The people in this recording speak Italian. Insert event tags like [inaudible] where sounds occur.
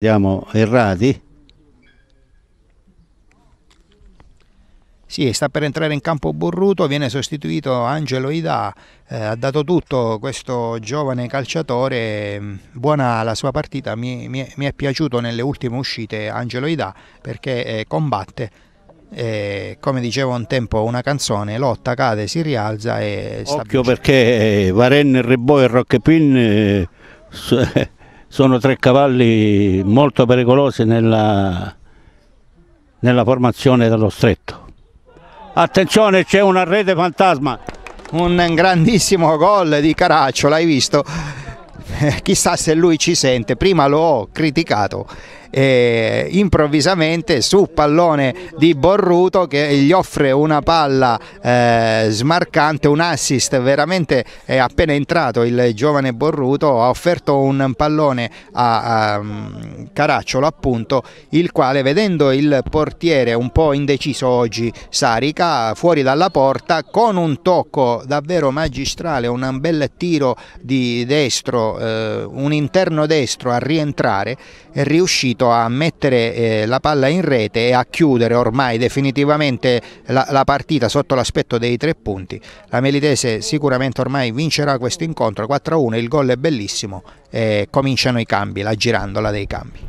Siamo Errati. Sì, sta per entrare in campo Burruto, viene sostituito Angelo Ida, eh, ha dato tutto questo giovane calciatore, mm, buona la sua partita, mi, mi, mi è piaciuto nelle ultime uscite Angelo Ida perché eh, combatte, eh, come dicevo un tempo una canzone, lotta, cade, si rialza e... Occhio perché Varenne, Rebo e Rocchepin eh, [laughs] sono tre cavalli molto pericolosi nella, nella formazione dello stretto. Attenzione, c'è una rete fantasma. Un grandissimo gol di Caraccio, l'hai visto? Eh, chissà se lui ci sente, prima l'ho criticato eh, improvvisamente su pallone di Borruto che gli offre una palla eh, smarcante, un assist veramente eh, appena entrato il giovane Borruto ha offerto un pallone a, a mm, Caracciolo appunto il quale vedendo il portiere un po' indeciso oggi Sarica fuori dalla porta con un tocco davvero magistrale, un bel tiro di destro, eh, un interno destro a rientrare è riuscito riuscito a mettere eh, la palla in rete e a chiudere ormai definitivamente la, la partita sotto l'aspetto dei tre punti. La Melitese sicuramente ormai vincerà questo incontro 4-1, il gol è bellissimo e cominciano i cambi, la girandola dei cambi.